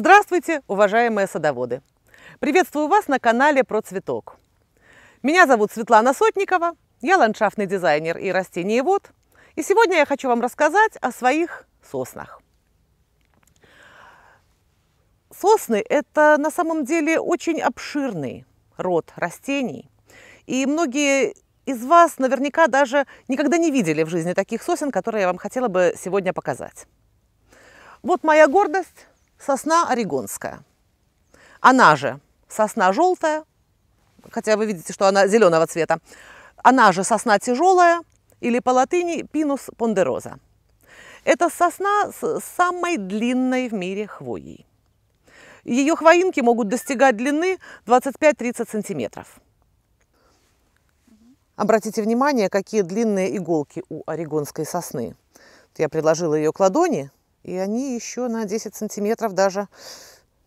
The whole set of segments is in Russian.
Здравствуйте, уважаемые садоводы! Приветствую вас на канале про цветок. Меня зовут Светлана Сотникова, я ландшафтный дизайнер и растениевод, и сегодня я хочу вам рассказать о своих соснах. Сосны – это на самом деле очень обширный род растений, и многие из вас наверняка даже никогда не видели в жизни таких сосен, которые я вам хотела бы сегодня показать. Вот моя гордость сосна орегонская. Она же сосна желтая, хотя вы видите, что она зеленого цвета. Она же сосна тяжелая или по латыни пинус пондероза. Это сосна с самой длинной в мире хвоей. Ее хвоинки могут достигать длины 25-30 сантиметров. Обратите внимание, какие длинные иголки у орегонской сосны. Я приложила ее к ладони, и они еще на 10 сантиметров даже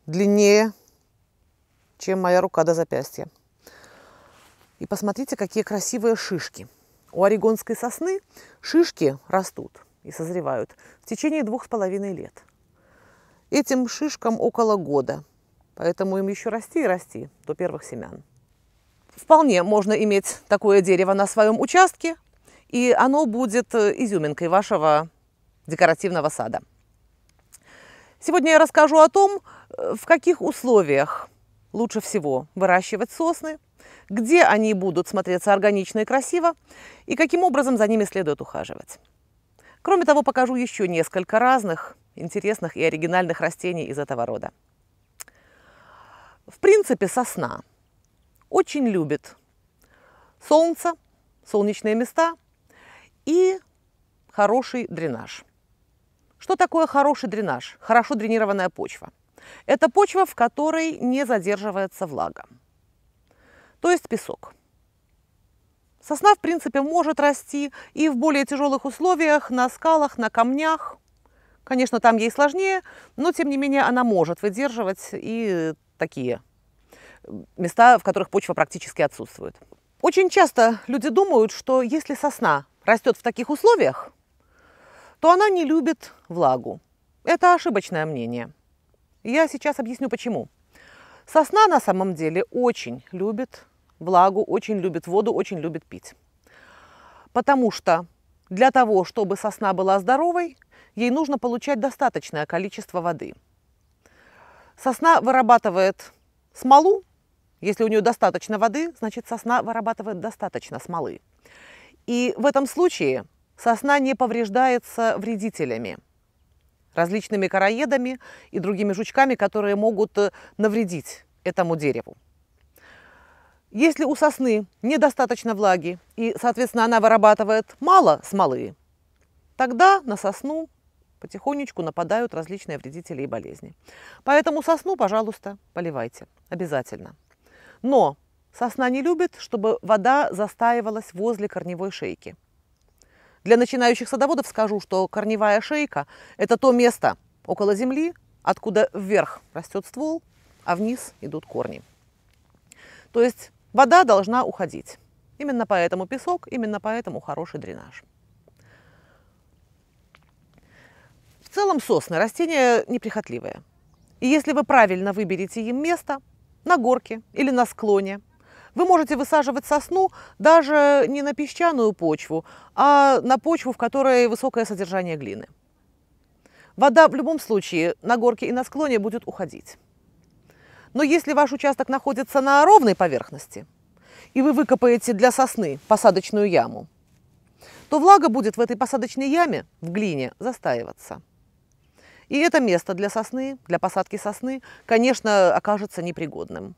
длиннее, чем моя рука до запястья. И посмотрите, какие красивые шишки. У орегонской сосны шишки растут и созревают в течение двух с половиной лет. Этим шишкам около года, поэтому им еще расти и расти до первых семян. Вполне можно иметь такое дерево на своем участке, и оно будет э, изюминкой вашего декоративного сада. Сегодня я расскажу о том, э, в каких условиях лучше всего выращивать сосны, где они будут смотреться органично и красиво, и каким образом за ними следует ухаживать. Кроме того, покажу еще несколько разных интересных и оригинальных растений из этого рода. В принципе, сосна очень любит солнце, солнечные места и хороший дренаж – что такое хороший дренаж, хорошо дренированная почва? Это почва, в которой не задерживается влага, то есть песок. Сосна, в принципе, может расти и в более тяжелых условиях, на скалах, на камнях. Конечно, там ей сложнее, но, тем не менее, она может выдерживать и такие места, в которых почва практически отсутствует. Очень часто люди думают, что если сосна растет в таких условиях, то она не любит влагу. Это ошибочное мнение. Я сейчас объясню почему. Сосна на самом деле очень любит влагу, очень любит воду, очень любит пить. Потому что для того, чтобы сосна была здоровой, ей нужно получать достаточное количество воды. Сосна вырабатывает смолу, если у нее достаточно воды, значит сосна вырабатывает достаточно смолы. И в этом случае Сосна не повреждается вредителями, различными короедами и другими жучками, которые могут э, навредить этому дереву. Если у сосны недостаточно влаги и, соответственно, она вырабатывает мало смолы, тогда на сосну потихонечку нападают различные вредители и болезни. Поэтому сосну, пожалуйста, поливайте обязательно. Но сосна не любит, чтобы вода застаивалась возле корневой шейки – для начинающих садоводов скажу, что корневая шейка – это то место около земли, откуда вверх растет ствол, а вниз идут корни. То есть вода должна уходить. Именно поэтому песок, именно поэтому хороший дренаж. В целом сосны – растения неприхотливые. И если вы правильно выберете им место, на горке или на склоне – вы можете высаживать сосну даже не на песчаную почву, а на почву, в которой высокое содержание глины. Вода в любом случае на горке и на склоне будет уходить. Но если ваш участок находится на ровной поверхности, и вы выкопаете для сосны посадочную яму, то влага будет в этой посадочной яме, в глине, застаиваться. И это место для сосны, для посадки сосны, конечно, окажется непригодным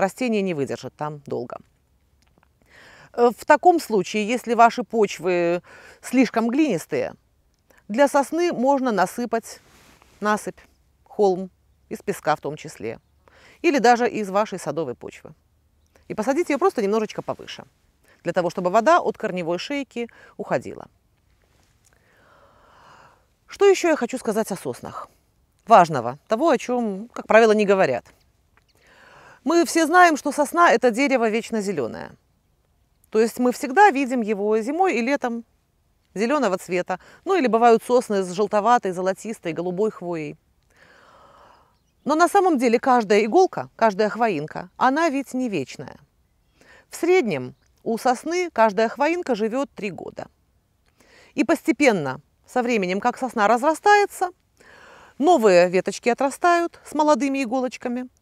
растение не выдержит там долго. Э, в таком случае, если ваши почвы слишком глинистые, для сосны можно насыпать насыпь, холм, из песка в том числе, или даже из вашей садовой почвы. И посадить ее просто немножечко повыше, для того, чтобы вода от корневой шейки уходила. Что еще я хочу сказать о соснах? Важного, того, о чем, как правило, не говорят – мы все знаем, что сосна – это дерево вечно зеленое. То есть мы всегда видим его зимой и летом зеленого цвета. Ну или бывают сосны с желтоватой, золотистой, голубой хвоей. Но на самом деле каждая иголка, каждая хвоинка, она ведь не вечная. В среднем у сосны каждая хвоинка живет три года. И постепенно, со временем, как сосна разрастается, новые веточки отрастают с молодыми иголочками –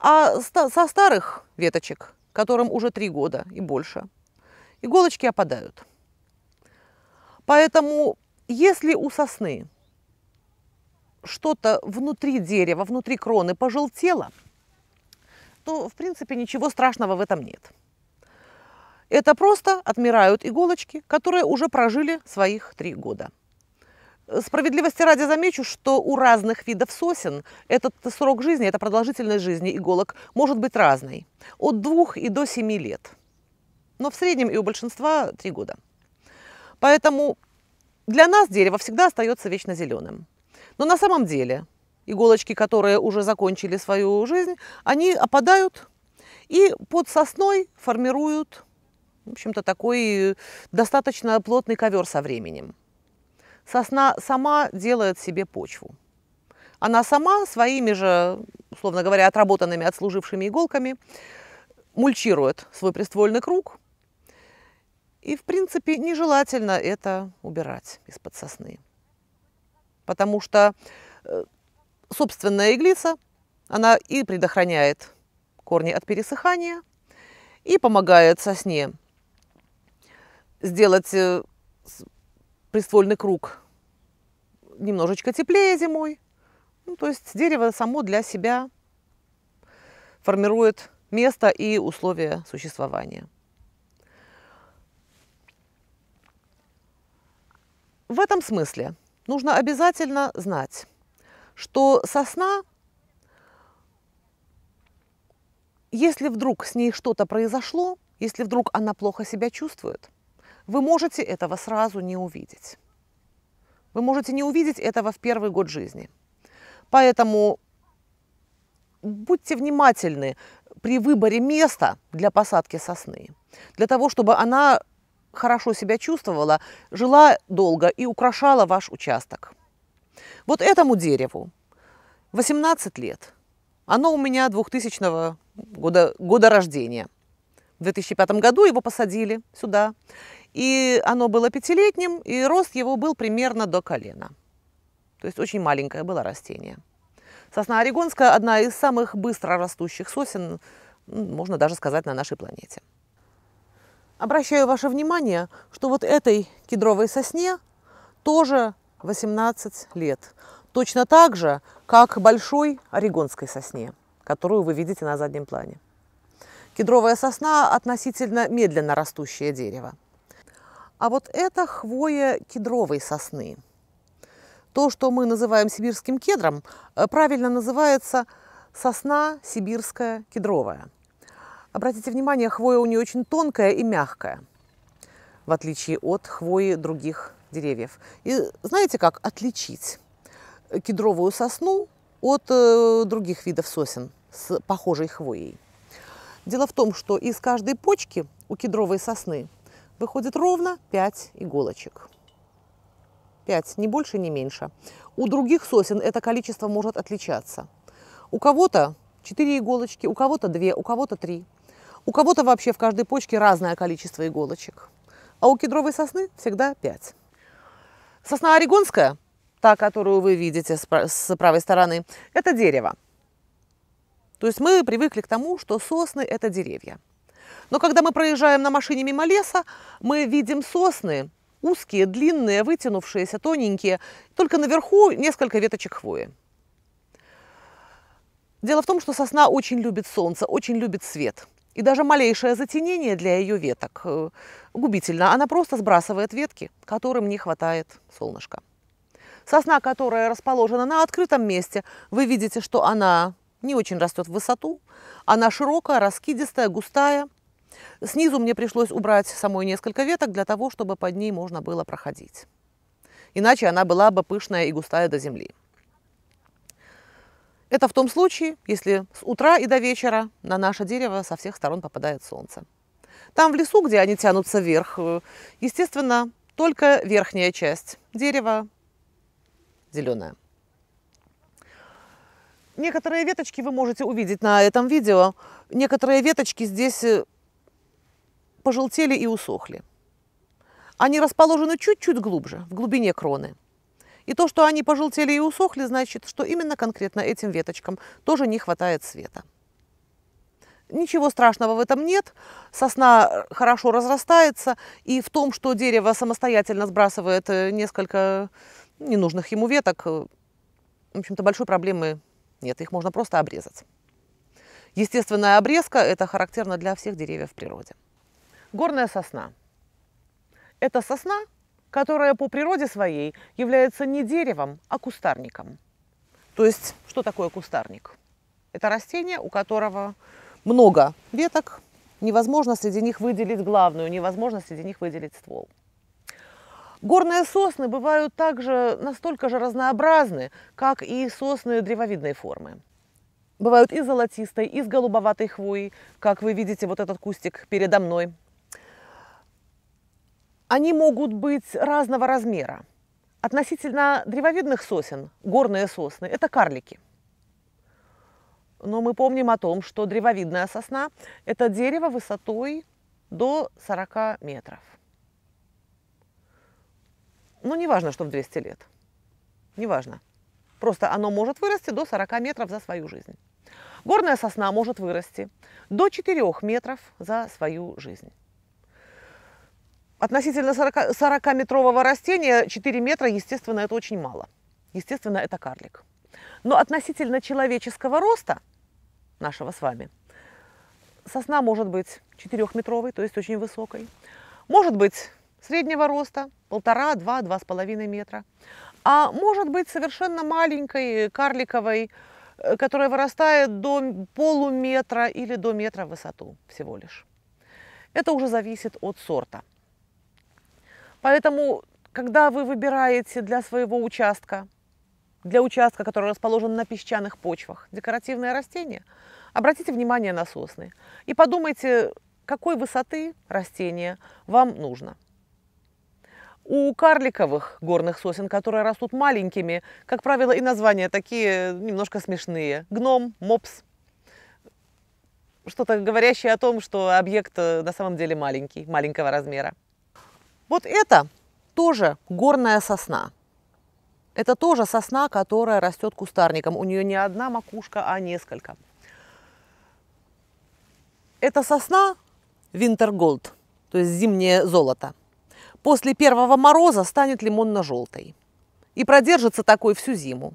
а со старых веточек, которым уже три года и больше, иголочки опадают. Поэтому если у сосны что-то внутри дерева, внутри кроны пожелтело, то в принципе ничего страшного в этом нет. Это просто отмирают иголочки, которые уже прожили своих три года. Справедливости ради замечу, что у разных видов сосен этот срок жизни, эта продолжительность жизни иголок может быть разной. От двух и до семи лет. Но в среднем и у большинства три года. Поэтому для нас дерево всегда остается вечно зеленым. Но на самом деле иголочки, которые уже закончили свою жизнь, они опадают и под сосной формируют, в общем-то, такой достаточно плотный ковер со временем сосна сама делает себе почву. Она сама своими же, условно говоря, отработанными, отслужившими иголками мульчирует свой приствольный круг. И, в принципе, нежелательно это убирать из-под сосны. Потому что э, собственная иглица, она и предохраняет корни от пересыхания, и помогает сосне сделать э, приствольный круг немножечко теплее зимой. Ну, то есть дерево само для себя формирует место и условия существования. В этом смысле нужно обязательно знать, что сосна, если вдруг с ней что-то произошло, если вдруг она плохо себя чувствует – вы можете этого сразу не увидеть. Вы можете не увидеть этого в первый год жизни. Поэтому будьте внимательны при выборе места для посадки сосны, для того, чтобы она хорошо себя чувствовала, жила долго и украшала ваш участок. Вот этому дереву 18 лет. Оно у меня 2000 года, года рождения. В 2005 году его посадили сюда. И оно было пятилетним, и рост его был примерно до колена. То есть очень маленькое было растение. Сосна орегонская – одна из самых быстро растущих сосен, можно даже сказать, на нашей планете. Обращаю ваше внимание, что вот этой кедровой сосне тоже 18 лет. Точно так же, как большой орегонской сосне, которую вы видите на заднем плане. Кедровая сосна – относительно медленно растущее дерево. А вот это хвоя кедровой сосны. То, что мы называем сибирским кедром, э, правильно называется сосна сибирская кедровая. Обратите внимание, хвоя у нее очень тонкая и мягкая, в отличие от хвои других деревьев. И знаете, как отличить кедровую сосну от э, других видов сосен с похожей хвоей? Дело в том, что из каждой почки у кедровой сосны выходит ровно 5 иголочек. 5, не больше, не меньше. У других сосен это количество может отличаться. У кого-то 4 иголочки, у кого-то 2, у кого-то 3. У кого-то вообще в каждой почке разное количество иголочек. А у кедровой сосны всегда 5. Сосна орегонская, та, которую вы видите с правой стороны, это дерево. То есть мы привыкли к тому, что сосны – это деревья. Но когда мы проезжаем на машине мимо леса, мы видим сосны, узкие, длинные, вытянувшиеся, тоненькие, только наверху несколько веточек хвои. Дело в том, что сосна очень любит солнце, очень любит свет. И даже малейшее затенение для ее веток э, губительно. Она просто сбрасывает ветки, которым не хватает солнышка. Сосна, которая расположена на открытом месте, вы видите, что она не очень растет в высоту. Она широкая, раскидистая, густая. Снизу мне пришлось убрать самой несколько веток для того, чтобы под ней можно было проходить. Иначе она была бы пышная и густая до земли. Это в том случае, если с утра и до вечера на наше дерево со всех сторон попадает солнце. Там в лесу, где они тянутся вверх, э, естественно, только верхняя часть дерева зеленая. Некоторые веточки вы можете увидеть на этом видео. Некоторые веточки здесь э, пожелтели и усохли. Они расположены чуть-чуть глубже, в глубине кроны. И то, что они пожелтели и усохли, значит, что именно конкретно этим веточкам тоже не хватает света. Ничего страшного в этом нет. Сосна э, хорошо разрастается, и в том, что дерево самостоятельно сбрасывает э, несколько ненужных ему веток, э, в общем-то, большой проблемы нет. Их можно просто обрезать. Естественная обрезка – это характерно для всех деревьев в природе. Горная сосна. Это сосна, которая по природе своей является не деревом, а кустарником. То есть, что такое кустарник? Это растение, у которого много веток, невозможно среди них выделить главную, невозможно среди них выделить ствол. Горные сосны бывают также настолько же разнообразны, как и сосны древовидной формы. Бывают и золотистой, и с голубоватой хвоей, как вы видите вот этот кустик передо мной – они могут быть разного размера. Относительно древовидных сосен, горные сосны – это карлики. Но мы помним о том, что древовидная сосна – это дерево высотой до 40 метров. Ну, не важно, что в 200 лет. Не важно. Просто оно может вырасти до 40 метров за свою жизнь. Горная сосна может вырасти до 4 метров за свою жизнь. Относительно 40-метрового растения 4 метра, естественно, это очень мало. Естественно, это карлик. Но относительно человеческого роста нашего с вами, сосна может быть 4-метровой, то есть очень высокой. Может быть среднего роста, полтора, два, два с половиной метра. А может быть совершенно маленькой карликовой, э, которая вырастает до полуметра или до метра в высоту всего лишь. Это уже зависит от сорта. Поэтому, когда вы выбираете для своего участка, для участка, который расположен на песчаных почвах, декоративное растение, обратите внимание на сосны и подумайте, какой высоты растение вам нужно. У карликовых горных сосен, которые растут маленькими, как правило, и названия такие немножко смешные. Гном, мопс, что-то говорящее о том, что объект э, на самом деле маленький, маленького размера. Вот это тоже горная сосна. Это тоже сосна, которая растет кустарником. У нее не одна макушка, а несколько. Это сосна Винтерголд, то есть зимнее золото. После первого мороза станет лимонно-желтой. И продержится такой всю зиму.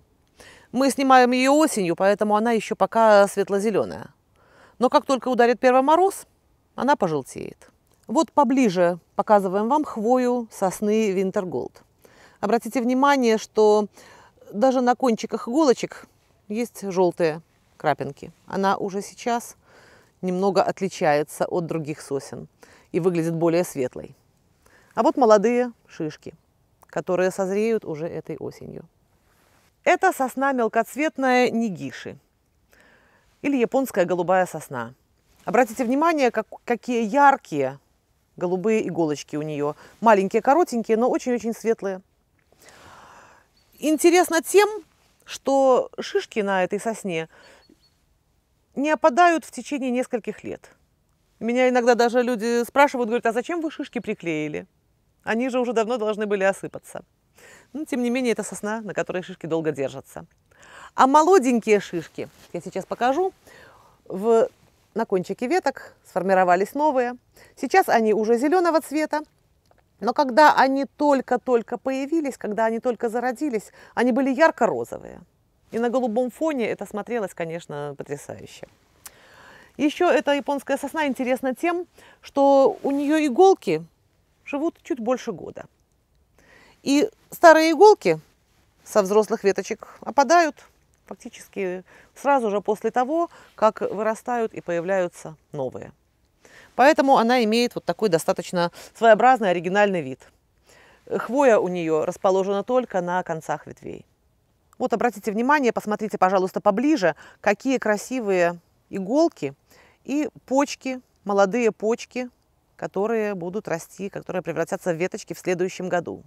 Мы снимаем ее осенью, поэтому она еще пока светло-зеленая. Но как только ударит первый мороз, она пожелтеет. Вот поближе показываем вам хвою сосны Винтерголд. Обратите внимание, что даже на кончиках иголочек есть желтые крапинки. Она уже сейчас немного отличается от других сосен и выглядит более светлой. А вот молодые шишки, которые созреют уже этой осенью. Это сосна мелкоцветная нигиши или японская голубая сосна. Обратите внимание, как, какие яркие голубые иголочки у нее. Маленькие, коротенькие, но очень-очень светлые. Интересно тем, что шишки на этой сосне не опадают в течение нескольких лет. Меня иногда даже люди спрашивают, говорят, а зачем вы шишки приклеили? Они же уже давно должны были осыпаться. Но, тем не менее, это сосна, на которой шишки долго держатся. А молоденькие шишки, я сейчас покажу, в на кончике веток сформировались новые. Сейчас они уже зеленого цвета, но когда они только-только появились, когда они только зародились, они были ярко-розовые. И на голубом фоне это смотрелось, конечно, потрясающе. Еще эта японская сосна интересна тем, что у нее иголки живут чуть больше года. И старые иголки со взрослых веточек опадают, практически сразу же после того, как вырастают и появляются новые. Поэтому она имеет вот такой достаточно своеобразный оригинальный вид. Хвоя у нее расположена только на концах ветвей. Вот обратите внимание, посмотрите, пожалуйста, поближе, какие красивые иголки и почки, молодые почки, которые будут расти, которые превратятся в веточки в следующем году.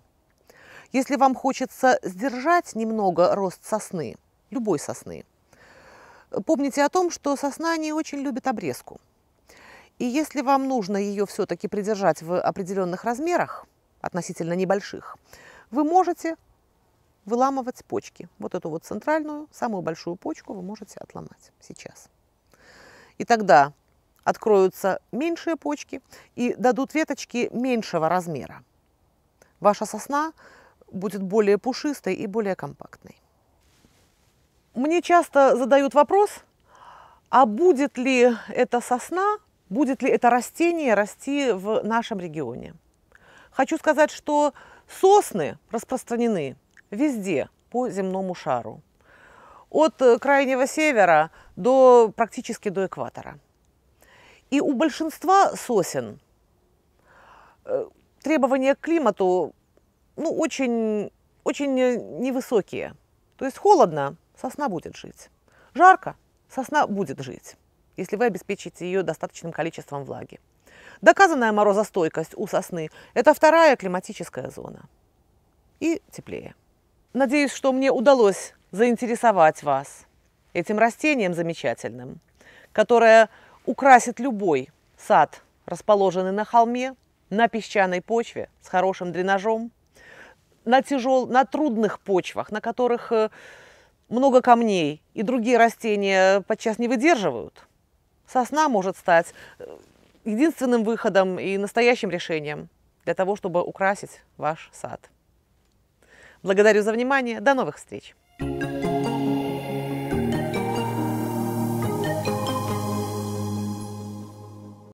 Если вам хочется сдержать немного рост сосны, любой сосны. Помните о том, что сосна не очень любит обрезку. И если вам нужно ее все-таки придержать в определенных размерах, относительно небольших, вы можете выламывать почки. Вот эту вот центральную, самую большую почку вы можете отломать сейчас. И тогда откроются меньшие почки и дадут веточки меньшего размера. Ваша сосна будет более пушистой и более компактной. Мне часто задают вопрос, а будет ли эта сосна, будет ли это растение расти в нашем регионе. Хочу сказать, что сосны распространены везде по земному шару. От э, крайнего севера до практически до экватора. И у большинства сосен э, требования к климату ну, очень, очень э, невысокие. То есть холодно, сосна будет жить. Жарко, сосна будет жить, если вы обеспечите ее достаточным количеством влаги. Доказанная морозостойкость у сосны – это вторая климатическая зона. И теплее. Надеюсь, что мне удалось заинтересовать вас этим растением замечательным, которое украсит любой сад, расположенный на холме, на песчаной почве с хорошим дренажом, на, тяжел, на трудных почвах, на которых э, много камней, и другие растения подчас не выдерживают. Сосна может стать э, единственным выходом и настоящим решением для того, чтобы украсить ваш сад. Благодарю за внимание. До новых встреч! thank you